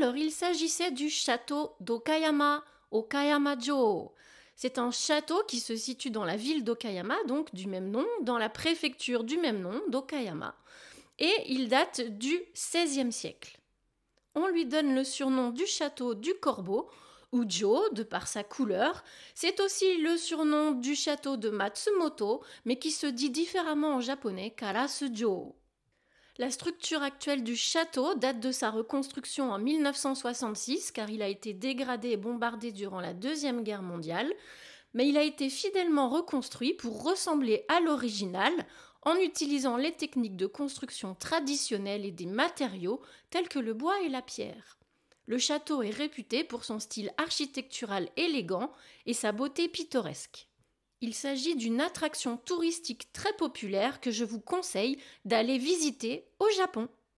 Alors, il s'agissait du château d'Okayama, Okayama-jo. C'est un château qui se situe dans la ville d'Okayama, donc du même nom, dans la préfecture du même nom, d'Okayama. Et il date du XVIe siècle. On lui donne le surnom du château du corbeau, ou Jo, de par sa couleur. C'est aussi le surnom du château de Matsumoto, mais qui se dit différemment en japonais, Karasujo. La structure actuelle du château date de sa reconstruction en 1966 car il a été dégradé et bombardé durant la Deuxième Guerre mondiale, mais il a été fidèlement reconstruit pour ressembler à l'original en utilisant les techniques de construction traditionnelles et des matériaux tels que le bois et la pierre. Le château est réputé pour son style architectural élégant et sa beauté pittoresque. Il s'agit d'une attraction touristique très populaire que je vous conseille d'aller visiter au Japon.